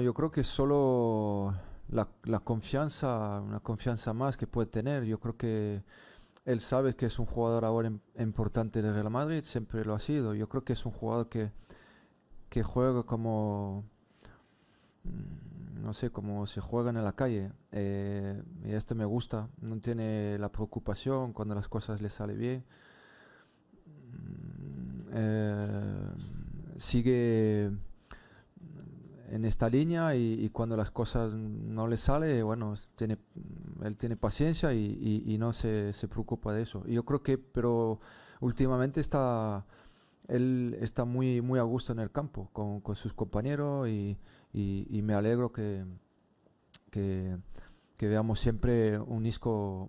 yo creo que solo la, confianza, una confianza más que puede tener. Yo creo que él sabe que es un jugador ahora importante de Real Madrid, siempre lo ha sido. Yo creo que es un jugador que, que juega como, mm, no sé, como se juega en la calle. Eh, y esto me gusta. No tiene la preocupación cuando las cosas le salen bien. Mm, eh, sigue en esta línea y, cuando las cosas no le sale, bueno, tiene, él tiene paciencia y, y, no se, se, preocupa de eso. yo creo que, pero últimamente está, él está muy, muy a gusto en el campo con, con sus compañeros y, me alegro que, que, que veamos siempre un disco